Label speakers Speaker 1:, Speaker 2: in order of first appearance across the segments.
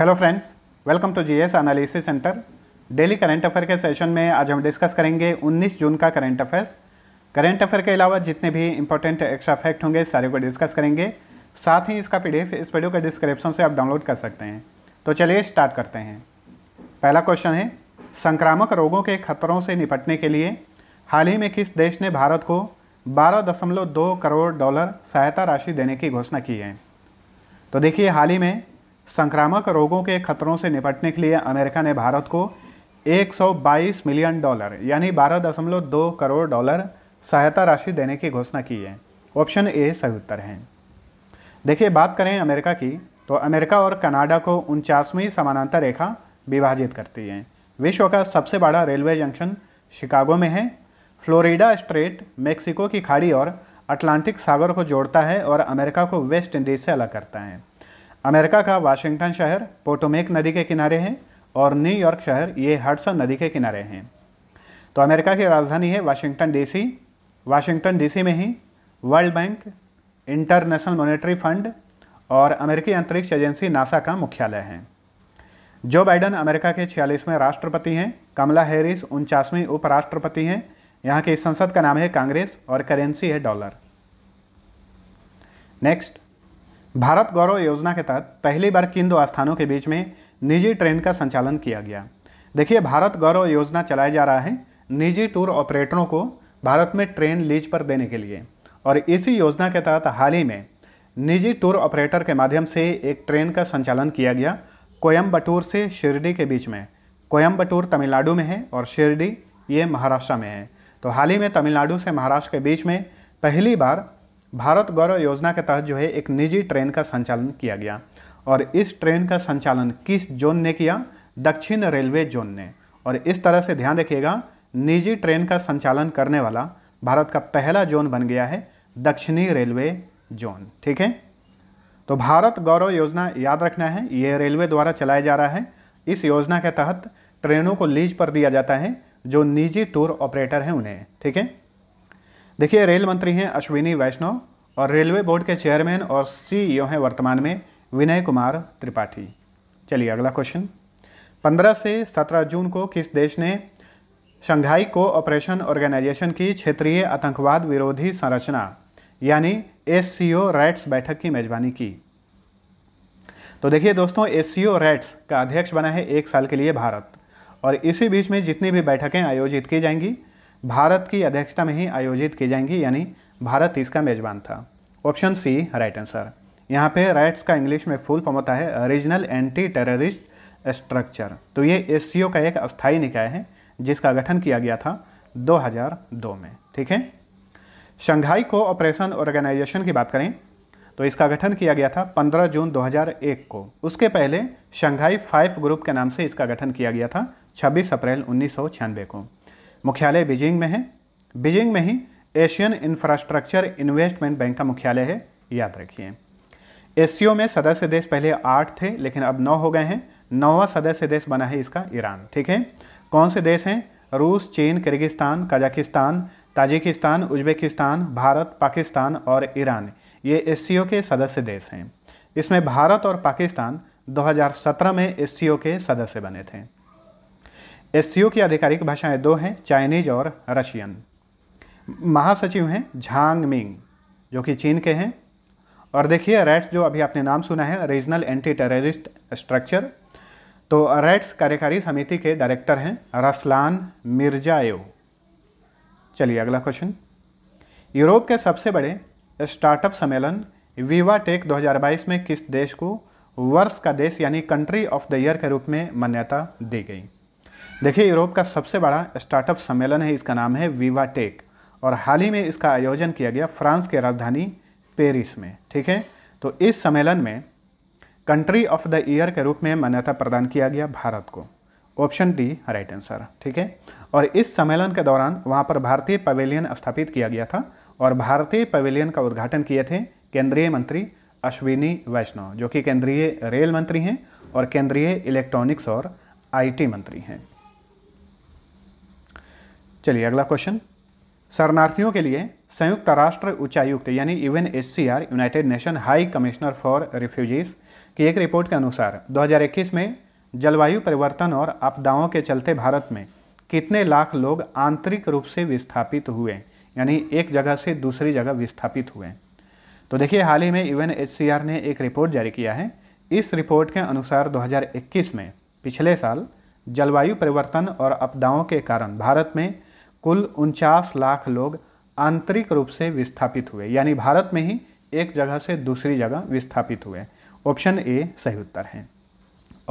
Speaker 1: hello friends welcome to GS analysis centre daily current affair के session में आज हम डिस्कस करेंगे 19 जून का करंट अफेयर्स करंट अफेयर के अलावा जितने भी इंपॉर्टेंट एक्स्ट्रा फैक्ट होंगे सारे को डिस्कस करेंगे साथ ही इसका पीडीएफ इस वीडियो के डिस्क्रिप्शन से आप डाउनलोड कर सकते हैं तो चलिए स्टार्ट करते हैं पहला क्वेश्चन है संक्रामक रोगों के खतरों से निपटने के लिए हाल ही में किस देश ने भारत को बारह करोड़ डॉलर सहायता राशि देने की घोषणा की है तो देखिए हाल ही में संक्रामक रोगों के खतरों से निपटने के लिए अमेरिका ने भारत को 122 मिलियन डॉलर यानी 12.2 करोड़ डॉलर सहायता राशि देने की घोषणा की है ऑप्शन ए सही उत्तर है देखिए बात करें अमेरिका की तो अमेरिका और कनाडा को उनचासवीं समानांतर रेखा विभाजित करती है विश्व का सबसे बड़ा रेलवे जंक्शन शिकागो में है फ्लोरिडा स्ट्रेट मेक्सिको की खाड़ी और अटलांटिक सागर को जोड़ता है और अमेरिका को वेस्ट इंडीज से अलग करता है अमेरिका का वाशिंगटन शहर पोटोमेक नदी के किनारे है और न्यूयॉर्क शहर ये हडसन नदी के किनारे हैं तो अमेरिका की राजधानी है वाशिंगटन डीसी वाशिंगटन डीसी में ही World Bank International Monetary Fund और अमेरिकी अंतरिक्ष एजेंसी नासा का मुख्यालय है जो बाइडन अमेरिका के छियालीसवें राष्ट्रपति हैं कमला हैरिस उनचासवीं उपराष्ट्रपति हैं यहाँ की संसद का नाम है कांग्रेस और करेंसी है डॉलर नेक्स्ट भारत गौरव योजना के तहत पहली बार किन दो स्थानों के बीच में निजी ट्रेन का संचालन किया गया देखिए भारत गौरव योजना चलाया जा रहा है निजी टूर ऑपरेटरों को भारत में ट्रेन लीज पर देने के लिए और इसी योजना के तहत हाल ही में निजी टूर ऑपरेटर के माध्यम से एक ट्रेन का संचालन किया गया कोयम्बटूर से शिरडी के बीच में कोयम्बटूर तमिलनाडु में है और शिरडी ये महाराष्ट्र में है तो हाल ही में तमिलनाडु से महाराष्ट्र के बीच में पहली बार भारत गौरव योजना के तहत जो है एक निजी ट्रेन का संचालन किया गया और इस ट्रेन का संचालन किस जोन ने किया दक्षिण रेलवे जोन ने और इस तरह से ध्यान रखिएगा निजी ट्रेन का संचालन करने वाला भारत का पहला जोन बन गया है दक्षिणी रेलवे जोन ठीक है तो भारत गौरव योजना याद रखना है ये रेलवे द्वारा चलाया जा रहा है इस योजना के तहत ट्रेनों को लीज पर दिया जाता है जो निजी टूर ऑपरेटर हैं उन्हें ठीक है देखिए रेल मंत्री हैं अश्विनी वैष्णव और रेलवे बोर्ड के चेयरमैन और सीईओ हैं वर्तमान में विनय कुमार त्रिपाठी चलिए अगला क्वेश्चन 15 से 17 जून को किस देश ने शंघाई को ऑपरेशन ऑर्गेनाइजेशन की क्षेत्रीय आतंकवाद विरोधी संरचना यानी एस राइट्स बैठक की मेजबानी की तो देखिए दोस्तों एस राइट्स का अध्यक्ष बना है एक साल के लिए भारत और इसी बीच में जितनी भी बैठकें आयोजित की जाएंगी भारत की अध्यक्षता में ही आयोजित की जाएंगी यानी भारत इसका मेजबान था ऑप्शन सी राइट आंसर यहाँ पे राइट्स का इंग्लिश में फुल फॉर्म होता है रीजनल एंटी टेररिस्ट स्ट्रक्चर तो ये एस का एक अस्थायी निकाय है जिसका गठन किया गया था 2002 में ठीक है शंघाई को ऑपरेशन ऑर्गेनाइजेशन की बात करें तो इसका गठन किया गया था 15 जून 2001 को उसके पहले शंघाई फाइव ग्रुप के नाम से इसका गठन किया गया था 26 अप्रैल उन्नीस को मुख्यालय बीजिंग में है बीजिंग में ही एशियन इंफ्रास्ट्रक्चर इन्वेस्टमेंट बैंक का मुख्यालय है याद रखिए एशियो में सदस्य देश पहले आठ थे लेकिन अब नौ हो गए हैं नौवा सदस्य देश बना है इसका ईरान ठीक है कौन से देश हैं रूस चीन Kyrgyzstan Kazakhstan Tajikistan Uzbekistan Bharat Pakistan और ईरान ये एस के सदस्य देश हैं इसमें भारत और पाकिस्तान 2017 में एस के सदस्य बने थे एस की आधिकारिक भाषाएं दो हैं चाइनीज और रशियन महासचिव हैं झांग मिंग जो कि चीन के हैं और देखिए रेट्स जो अभी आपने नाम सुना है रीजनल एंटी टेररिस्ट स्ट्रक्चर तो रेट्स कार्यकारी समिति के डायरेक्टर हैं रसलान मिर्जाएव चलिए अगला क्वेश्चन यूरोप के सबसे बड़े स्टार्टअप सम्मेलन वीवा टेक 2022 में किस देश को वर्ष का देश यानी कंट्री ऑफ द ईयर के रूप में मान्यता दी गई देखिए यूरोप का सबसे बड़ा स्टार्टअप सम्मेलन है इसका नाम है वीवा टेक और हाल ही में इसका आयोजन किया गया फ्रांस के राजधानी पेरिस में ठीक है तो इस सम्मेलन में कंट्री ऑफ द ईयर के रूप में मान्यता प्रदान किया गया भारत को ऑप्शन डी राइट आंसर ठीक है और इस सम्मेलन के दौरान वहाँ पर भारतीय पवेलियन स्थापित किया गया था और भारतीय पवेलियन का उद्घाटन किए थे केंद्रीय मंत्री अश्विनी वैष्णव जो कि केंद्रीय रेल मंत्री हैं और केंद्रीय इलेक्ट्रॉनिक्स और आईटी मंत्री हैं चलिए अगला क्वेश्चन शरणार्थियों के लिए संयुक्त राष्ट्र उच्चायुक्त यानी UN United Nation High Commissioner for Refugees की एक रिपोर्ट के अनुसार 2021 में जलवायु परिवर्तन और आपदाओं के चलते भारत में कितने लाख लोग आंतरिक रूप से विस्थापित हुए यानी एक जगह से दूसरी जगह विस्थापित हुए तो देखिए हाल ही में यूएन ने एक रिपोर्ट जारी किया है इस रिपोर्ट के अनुसार 2021 में पिछले साल जलवायु परिवर्तन और आपदाओं के कारण भारत में कुल उनचास लाख लोग आंतरिक रूप से विस्थापित हुए यानी भारत में ही एक जगह से दूसरी जगह विस्थापित हुए ऑप्शन ए सही उत्तर है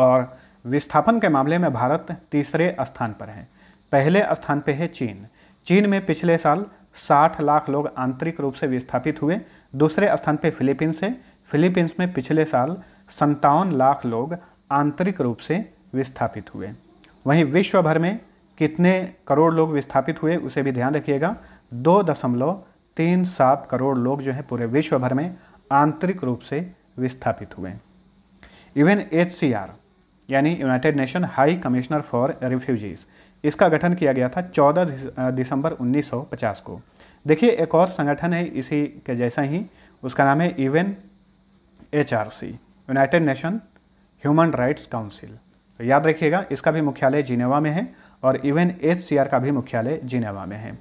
Speaker 1: और विस्थापन के मामले में भारत तीसरे स्थान पर है पहले स्थान पर है चीन चीन में पिछले साल 60 लाख लोग आंतरिक रूप से विस्थापित हुए दूसरे स्थान पर फिलीपींस है फिलीपींस में पिछले साल संतावन लाख लोग आंतरिक रूप से विस्थापित हुए वहीं विश्व भर में कितने करोड़ लोग विस्थापित हुए उसे भी ध्यान रखिएगा दो दशमलव तीन सात करोड़ लोग जो है पूरे विश्व भर में आंतरिक रूप से विस्थापित हुए इवन एच यानी United Nation High Commissioner for Refugees इसका गठन किया गया था 14 दिसंबर 1950 को देखिए एक और संगठन है इसी के जैसा ही उसका नाम है इवन एच United Nation Human Rights Council याद रखिएगा इसका भी मुख्यालय जिनेवा में है और यूएन का भी मुख्यालय जिनेवा में है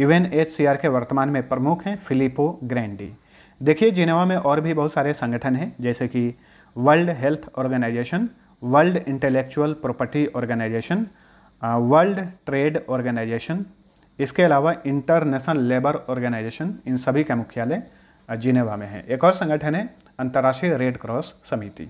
Speaker 1: यूएन के वर्तमान में प्रमुख हैं फिलिपो ग्रैंडी देखिए जिनेवा में और भी बहुत सारे संगठन हैं जैसे कि World Health Organization World Intellectual Property Organization World Trade Organization इसके अलावा इंटरनेशनल लेबर ऑर्गेनाइजेशन इन सभी का मुख्यालय जिनेवा में है एक और संगठन है अंतर्राष्ट्रीय रेड क्रॉस समिति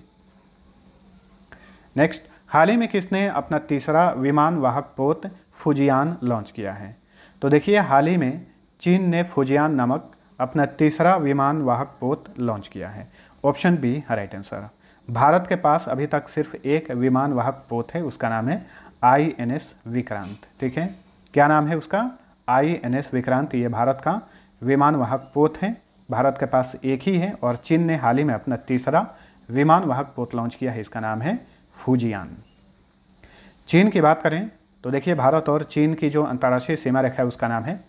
Speaker 1: नेक्स्ट हाल ही में किसने अपना तीसरा विमान वाहक पोत फुजियान लॉन्च किया है तो देखिए हाल ही में चीन ने फुजियान नामक अपना तीसरा विमान वाहक पोत लॉन्च किया है option B right answer Bharat के पास अभी तक सिर्फ एक विमान वाहक पोत है उसका नाम है आई एन एस विक्रांत ठीक है क्या नाम है उसका आई एन एस विक्रांत ये भारत का विमान वाहक पोत है भारत के पास एक ही है और चीन ने हाल ही में अपना तीसरा विमान वाहक पोत लॉन्च किया है इसका नाम है फूजियान चीन की बात करें तो देखिए भारत और चीन की जो अंतर्राष्ट्रीय सीमा रेखा है उसका नाम है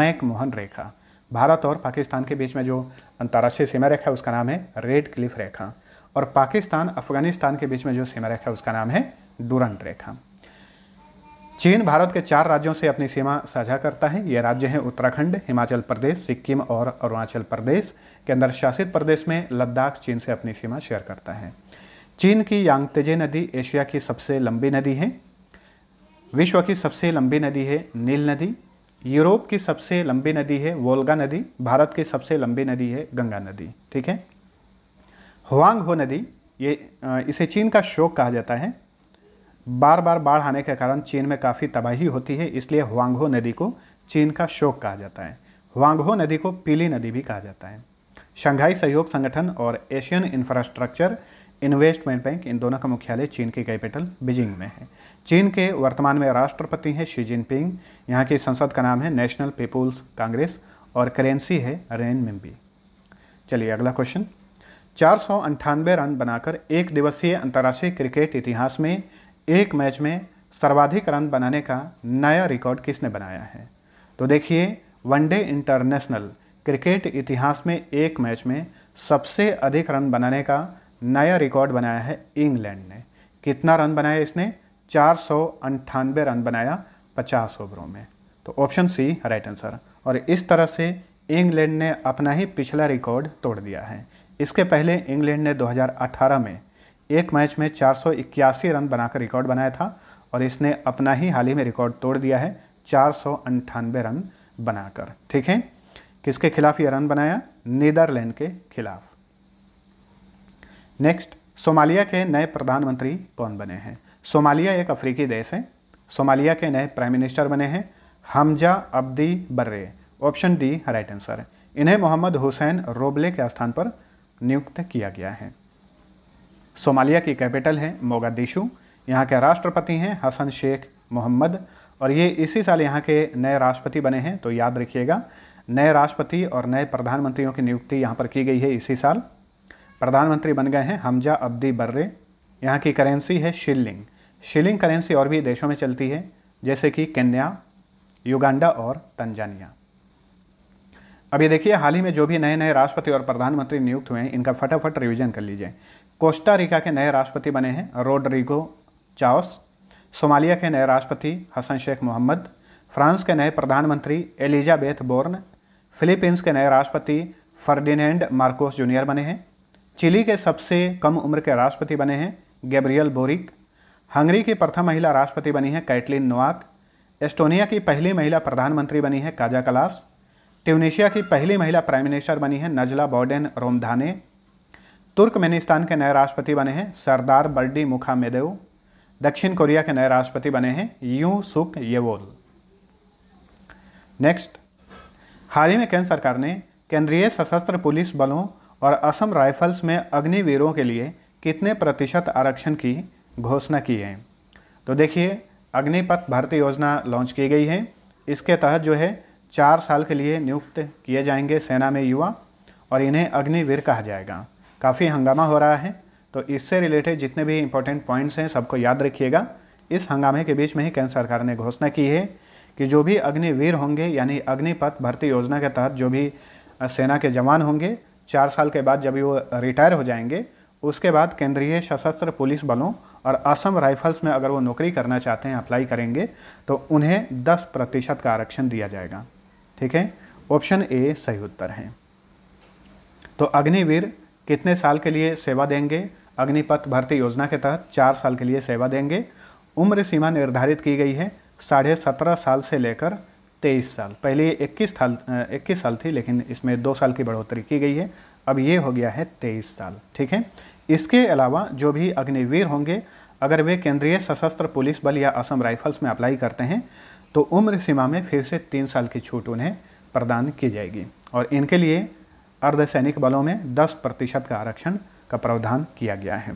Speaker 1: मैक मोहन रेखा भारत और पाकिस्तान के बीच में जो अंतर्राष्ट्रीय सीमा रेखा है उसका नाम है रेड क्लिफ रेखा और पाकिस्तान अफगानिस्तान के बीच में जो सीमा रेखा है उसका नाम है डूरंट रेखा चीन भारत के चार राज्यों से अपनी सीमा साझा करता है ये राज्य हैं उत्तराखंड हिमाचल प्रदेश सिक्किम और अरुणाचल प्रदेश केंद्र शासित प्रदेश में लद्दाख चीन से अपनी सीमा शेयर करता है चीन की यांगतेजे नदी एशिया की सबसे लंबी नदी है विश्व की सबसे लंबी नदी है नील नदी यूरोप की सबसे लंबी नदी है वोल्गा नदी भारत की सबसे लंबी नदी है गंगा नदी ठीक है हुआंग हो नदी ये इसे चीन का शोक कहा जाता है बार बार बाढ़ आने के कारण चीन में काफ़ी तबाही होती है इसलिए हुआंगहो नदी को चीन का शोक कहा जाता है हुआंगहो नदी को पीली नदी भी कहा जाता है शंघाई सहयोग संगठन और एशियन इंफ्रास्ट्रक्चर इन्वेस्टमेंट बैंक इन दोनों का मुख्यालय चीन के कैपिटल बीजिंग में है चीन के वर्तमान में राष्ट्रपति हैं शी जिनपिंग यहाँ की संसद का नाम है नेशनल पीपुल्स कांग्रेस और करेंसी है रेन मिम्बी चलिए अगला क्वेश्चन चार सौ अंठानवे रन बनाकर एक दिवसीय अंतर्राष्ट्रीय क्रिकेट इतिहास में एक मैच में सर्वाधिक रन बनाने का नया रिकॉर्ड किसने बनाया है तो देखिए वनडे इंटरनेशनल क्रिकेट इतिहास में एक मैच में सबसे अधिक रन बनाने का नया रिकॉर्ड बनाया है इंग्लैंड ने कितना रन बनाया इसने चार सौ अंठानबे रन बनाया पचास ओवरों में तो ऑप्शन सी राइट आंसर और इस तरह से इंग्लैंड ने अपना ही पिछला रिकॉर्ड तोड़ दिया है इसके पहले इंग्लैंड ने 2018 में एक मैच में चार रन बनाकर रिकॉर्ड बनाया था और इसने अपना ही हाल ही में रिकॉर्ड तोड़ दिया है चार रन बनाकर ठीक है किसके खिलाफ ये रन बनाया नीदरलैंड के खिलाफ नेक्स्ट सोमालिया के नए प्रधानमंत्री कौन बने हैं सोमालिया एक अफ्रीकी देश है सोमालिया के नए प्राइम मिनिस्टर बने हैं Hamza Abdi Barre option D right answer इन्हें मोहम्मद हुसैन रोबले के स्थान पर नियुक्त किया गया है सोमालिया की कैपिटल है मोगादिशु यहाँ के राष्ट्रपति हैं हसन शेख मोहम्मद और ये इसी साल यहाँ के नए राष्ट्रपति बने हैं तो याद रखिएगा नए राष्ट्रपति और नए प्रधानमंत्रियों की नियुक्ति यहाँ पर की गई है इसी साल प्रधानमंत्री बन गए हैं हमजा अब्दी बर्रे यहाँ की करेंसी है शिलिंग शिलिंग करेंसी और भी देशों में चलती है जैसे कि केन्या युगांडा और तंजानिया अब ये देखिए हाल ही में जो भी नए नए राष्ट्रपति और प्रधानमंत्री नियुक्त हुए हैं इनका फटाफट रिवीजन कर लीजिए कोस्टारिका के नए राष्ट्रपति बने हैं रोड्रिगो चाओस सोमालिया के नए राष्ट्रपति हसन शेख मोहम्मद फ्रांस के नए प्रधानमंत्री एलिजाबेथ बोर्न फिलीपींस के नए राष्ट्रपति फर्डिनेंड मार्कोस जूनियर बने हैं चिली के सबसे कम उम्र के राष्ट्रपति बने हैं गैब्रियल बोरिक हंगरी की प्रथम महिला राष्ट्रपति बनी है कैटलिन नोआक एस्टोनिया की पहली महिला प्रधानमंत्री बनी है काजा कलास ट्यूनिशिया की पहली महिला प्राइम मिनिस्टर बनी है नजला बॉडेन रोमधाने तुर्कमेनिस्तान के नए राष्ट्रपति बने हैं सरदार बर्डी मेदेव दक्षिण कोरिया के नए राष्ट्रपति बने हैं यू सुक येवोल नेक्स्ट हाल ही में केंद्र सरकार ने केंद्रीय सशस्त्र पुलिस बलों और असम राइफल्स में अग्निवीरों के लिए कितने प्रतिशत आरक्षण की घोषणा की है तो देखिए अग्निपथ भर्ती योजना लॉन्च की गई है इसके तहत जो है चार साल के लिए नियुक्त किए जाएंगे सेना में युवा और इन्हें अग्निवीर कहा जाएगा काफ़ी हंगामा हो रहा है तो इससे रिलेटेड जितने भी इंपॉर्टेंट पॉइंट्स हैं सबको याद रखिएगा इस हंगामे के बीच में ही केंद्र सरकार ने घोषणा की है कि जो भी अग्निवीर होंगे यानी अग्निपथ भर्ती योजना के तहत जो भी सेना के जवान होंगे चार साल के बाद जब वो रिटायर हो जाएंगे उसके बाद केंद्रीय सशस्त्र पुलिस बलों और असम राइफल्स में अगर वो नौकरी करना चाहते हैं अप्लाई करेंगे तो उन्हें 10 प्रतिशत का आरक्षण दिया जाएगा ठीक है ऑप्शन ए सही उत्तर है तो अग्निवीर कितने साल के लिए सेवा देंगे अग्निपथ भर्ती योजना के तहत चार साल के लिए सेवा देंगे उम्र सीमा निर्धारित की गई है साढ़े सत्रह साल से लेकर तेईस साल पहले इक्कीस साल इक्कीस साल थी लेकिन इसमें दो साल की बढ़ोतरी की गई है अब ये हो गया है तेईस साल ठीक है इसके अलावा जो भी अग्निवीर होंगे अगर वे केंद्रीय सशस्त्र पुलिस बल या असम राइफल्स में अप्लाई करते हैं तो उम्र सीमा में फिर से तीन साल की छूट उन्हें प्रदान की जाएगी और इनके लिए अर्धसैनिक बलों में 10 प्रतिशत का आरक्षण का प्रावधान किया गया है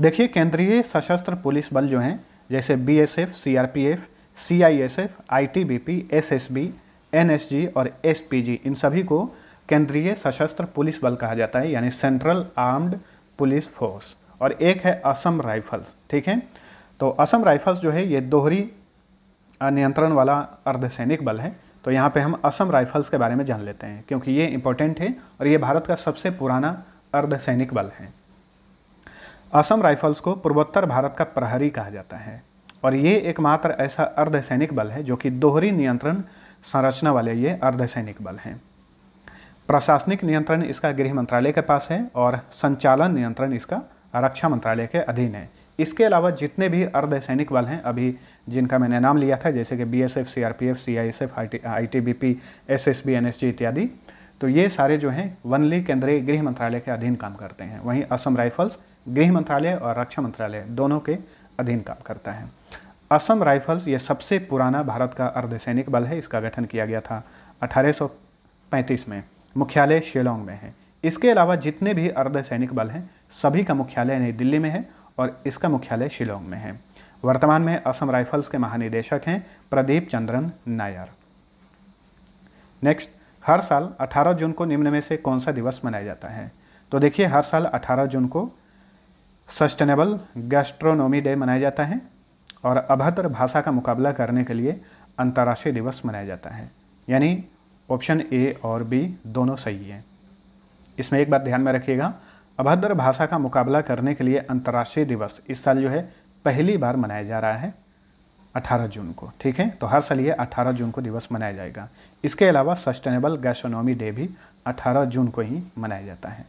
Speaker 1: देखिए केंद्रीय सशस्त्र पुलिस बल जो हैं जैसे BSF, CRPF, C I S F I T B P S S B N S G और एस पी जी इन सभी को केंद्रीय सशस्त्र पुलिस बल कहा जाता है यानी सेंट्रल आर्म्ड पुलिस फोर्स और एक है असम राइफल्स ठीक है तो असम राइफल्स जो है ये दोहरी नियंत्रण वाला अर्धसैनिक बल है तो यहाँ पे हम असम राइफल्स के बारे में जान लेते हैं क्योंकि ये इंपॉर्टेंट है और ये भारत का सबसे पुराना अर्धसैनिक बल है असम राइफल्स को पूर्वोत्तर भारत का प्रहरी कहा जाता है और ये एकमात्र ऐसा अर्धसैनिक बल है जो कि दोहरी नियंत्रण संरचना वाले ये अर्धसैनिक बल हैं प्रशासनिक नियंत्रण इसका गृह मंत्रालय के पास है और संचालन नियंत्रण इसका रक्षा मंत्रालय के अधीन है इसके अलावा जितने भी अर्धसैनिक बल हैं अभी जिनका मैंने नाम लिया था जैसे कि B S F C R P F C I S F I T I T B P S S B N S G इत्यादि तो ये सारे जो हैं वनली केंद्रीय गृह मंत्रालय के अधीन काम करते हैं वहीं असम राइफल्स गृह मंत्रालय और रक्षा मंत्रालय दोनों के अधीन काम करता है असम राइफल्स ये सबसे पुराना भारत का अर्धसैनिक बल है इसका गठन किया गया था 1835 में मुख्यालय शिलोंग में है इसके अलावा जितने भी अर्धसैनिक बल हैं सभी का मुख्यालय नई दिल्ली में है और इसका मुख्यालय शिलोंग में है वर्तमान में असम राइफल्स के महानिदेशक हैं प्रदीप चंद्रन नायर नेक्स्ट हर साल 18 जून को निम्न में से कौन सा दिवस मनाया जाता है तो देखिए हर साल 18 जून को सस्टेनेबल गैस्ट्रोनॉमी डे मनाया जाता है और अभद्र भाषा का मुकाबला करने के लिए अंतर्राष्ट्रीय दिवस मनाया जाता है यानी ऑप्शन ए और बी दोनों सही हैं इसमें एक बात ध्यान में रखिएगा अभद्र भाषा का मुकाबला करने के लिए अंतर्राष्ट्रीय दिवस इस साल जो है पहली बार मनाया जा रहा है 18 जून को ठीक है तो हर साल ये 18 जून को दिवस मनाया जाएगा इसके अलावा सस्टेनेबल गैसोनॉमी डे भी 18 जून को ही मनाया जाता है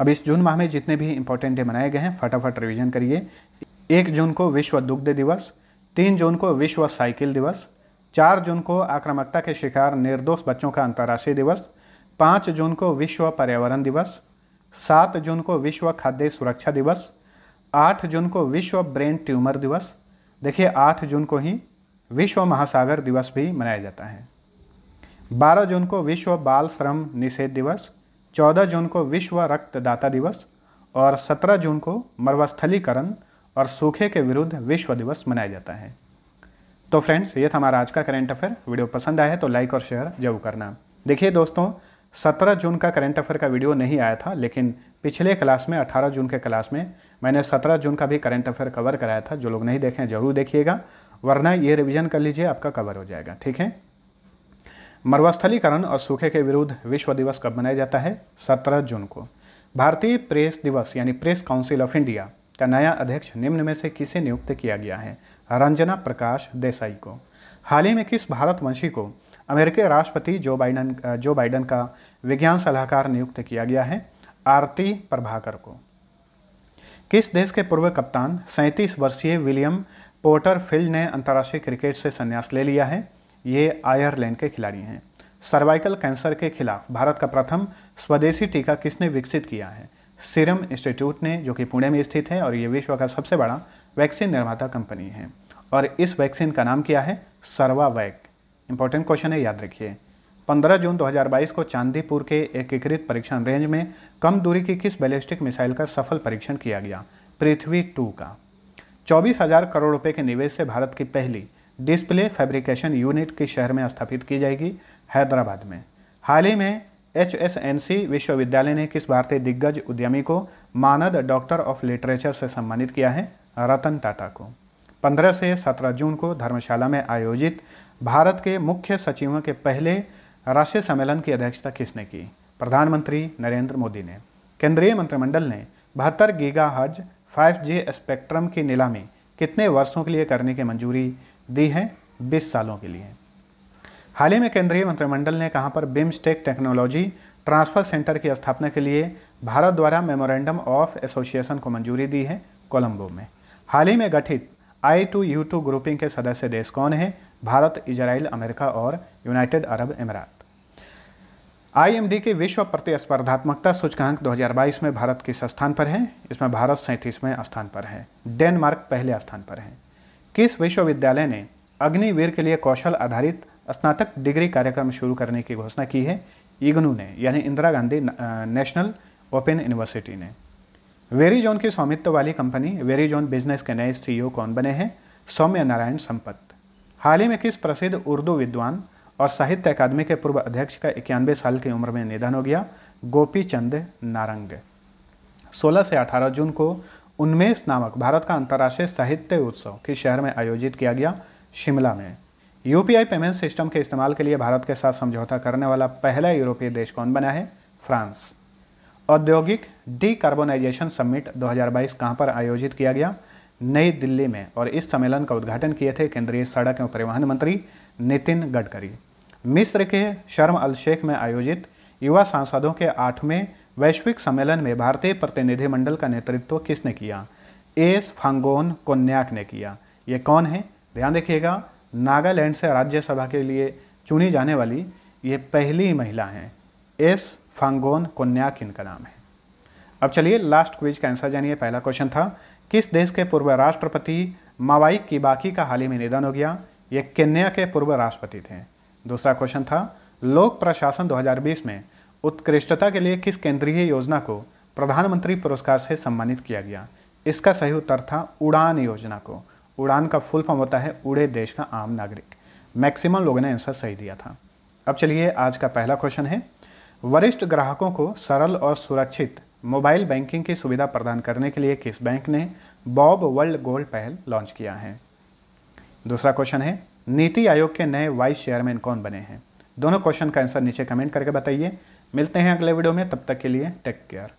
Speaker 1: अब इस जून माह में जितने भी इंपॉर्टेंट डे मनाए गए हैं फटाफट रिविजन करिए एक जून को विश्व दुग्ध दिवस तीन जून को विश्व साइकिल दिवस चार जून को आक्रामकता के शिकार निर्दोष बच्चों का अंतर्राष्ट्रीय दिवस पाँच जून को विश्व पर्यावरण दिवस सात जून को विश्व खाद्य सुरक्षा दिवस आठ जून को विश्व ब्रेन ट्यूमर दिवस देखिए आठ जून को ही विश्व महासागर दिवस भी मनाया जाता है बारह जून को विश्व बाल श्रम निषेध दिवस 14 जून को विश्व रक्तदाता दिवस और 17 जून को मरवस्थलीकरण और सूखे के विरुद्ध विश्व दिवस मनाया जाता है तो फ्रेंड्स ये था हमारा आज का करेंट अफेयर वीडियो पसंद आया है तो लाइक और शेयर जरूर करना देखिए दोस्तों 17 जून का करंट अफेयर का वीडियो नहीं आया था लेकिन पिछले क्लास में 18 जून के क्लास में मैंने 17 जून का भी करंट अफेयर कवर कराया था जो लोग नहीं देखें जरूर देखिएगा वरना ये रिविजन कर लीजिए आपका कवर हो जाएगा ठीक है मरुस्थलीकरण और सूखे के विरुद्ध विश्व दिवस कब मनाया जाता है 17 जून को भारतीय प्रेस दिवस यानी प्रेस काउंसिल ऑफ इंडिया का नया अध्यक्ष निम्न में से किसे नियुक्त किया गया है रंजना प्रकाश देसाई को हाल ही में किस भारतवंशी को अमेरिकी राष्ट्रपति जो बाइडन जो बाइडन का विज्ञान सलाहकार नियुक्त किया गया है आरती प्रभाकर को किस देश के पूर्व कप्तान सैंतीस वर्षीय विलियम पोर्टरफील्ड ने अंतर्राष्ट्रीय क्रिकेट से संन्यास ले लिया है ये आयरलैंड के खिलाड़ी हैं सर्वाइकल कैंसर के खिलाफ भारत का प्रथम स्वदेशी टीका किसने विकसित किया है सीरम इंस्टीट्यूट ने जो कि पुणे में स्थित है और ये विश्व का सबसे बड़ा वैक्सीन निर्माता कंपनी है और इस वैक्सीन का नाम क्या है सर्वावैक इंपॉर्टेंट क्वेश्चन है याद रखिए 15 जून 2022 को चांदीपुर के एकीकृत परीक्षण रेंज में कम दूरी की किस बैलिस्टिक मिसाइल का सफल परीक्षण किया गया पृथ्वी टू का चौबीस हजार करोड़ रुपए के निवेश से भारत की पहली डिस्प्ले फैब्रिकेशन यूनिट किस शहर में स्थापित की जाएगी हैदराबाद में हाल ही में एच एस एन सी विश्वविद्यालय ने किस भारतीय दिग्गज उद्यमी को मानद डॉक्टर ऑफ लिटरेचर से सम्मानित किया है रतन टाटा को 15 से 17 जून को धर्मशाला में आयोजित भारत के मुख्य सचिवों के पहले राष्ट्रीय सम्मेलन की अध्यक्षता किसने की प्रधानमंत्री नरेंद्र मोदी ने केंद्रीय मंत्रिमंडल ने बहत्तर गीगा हज फाइव स्पेक्ट्रम की नीलामी कितने वर्षों के लिए करने की मंजूरी दी है 20 सालों के लिए हाल ही में केंद्रीय मंत्रिमंडल ने कहाँ पर बिम्सटेक टेक्नोलॉजी ट्रांसफ़र सेंटर की स्थापना के लिए भारत द्वारा मेमोरेंडम ऑफ एसोसिएशन को मंजूरी दी है कोलंबो में हाल ही में गठित I two U two grouping के सदस्य देश कौन हैं भारत इजराइल अमेरिका और यूनाइटेड अरब अमीरात आईएमडी के विश्व प्रतिस्पर्धात्मकता सूचकांक 2022 में भारत किस स्थान पर है इसमें भारत सैंतीसवें स्थान पर है डेनमार्क पहले स्थान पर है किस विश्वविद्यालय ने अग्निवीर के लिए कौशल आधारित स्नातक डिग्री कार्यक्रम शुरू करने की घोषणा की है इग्नू ने यानी Indira Gandhi National Open University ने वेरी जोन की स्वामित्व वाली कंपनी वेरी जोन बिजनेस के नए सीईओ कौन बने हैं सौम्य नारायण संपत हाल ही में किस प्रसिद्ध उर्दू विद्वान और साहित्य अकादमी के पूर्व अध्यक्ष का इक्यानवे साल की उम्र में निधन हो गया गोपी चंद नारंग 16 से 18 जून को उन्मेष नामक भारत का अंतर्राष्ट्रीय साहित्य उत्सव किस शहर में आयोजित किया गया शिमला में यूपीआई पेमेंट सिस्टम के इस्तेमाल के लिए भारत के साथ समझौता करने वाला पहला यूरोपीय देश कौन बना है फ्रांस औद्योगिक डी कार्बोनाइजेशन समिट 2022 कहां पर आयोजित किया गया नई दिल्ली में और इस सम्मेलन का उद्घाटन किए थे केंद्रीय सड़क एवं परिवहन मंत्री नितिन गडकरी मिस्र के शर्म अल शेख में आयोजित युवा सांसदों के आठवें वैश्विक सम्मेलन में भारतीय प्रतिनिधिमंडल का नेतृत्व किसने किया एस फांगोन कोन्याक ने किया ये कौन है ध्यान रखिएगा नागालैंड से राज्यसभा के लिए चुनी जाने वाली ये पहली महिला हैं एस फांगोन कोन्याक इनका नाम है अब चलिए लास्ट क्विज का आंसर जानिए पहला क्वेश्चन था किस देश के पूर्व राष्ट्रपति मावाई बाकी का हाल ही में निधन हो गया ये केन्या के पूर्व राष्ट्रपति थे दूसरा क्वेश्चन था लोक प्रशासन 2020 में उत्कृष्टता के लिए किस केंद्रीय योजना को प्रधानमंत्री पुरस्कार से सम्मानित किया गया इसका सही उत्तर था उड़ान योजना को उड़ान का फुल फॉर्म होता है उड़े देश का आम नागरिक मैक्सिमम लोगों ने आंसर सही दिया था अब चलिए आज का पहला क्वेश्चन है वरिष्ठ ग्राहकों को सरल और सुरक्षित मोबाइल बैंकिंग की सुविधा प्रदान करने के लिए किस बैंक ने बॉब वर्ल्ड गोल्ड पहल लॉन्च किया है दूसरा क्वेश्चन है नीति आयोग के नए वाइस चेयरमैन कौन बने हैं दोनों क्वेश्चन का आंसर नीचे कमेंट करके बताइए मिलते हैं अगले वीडियो में तब तक के लिए टेक केयर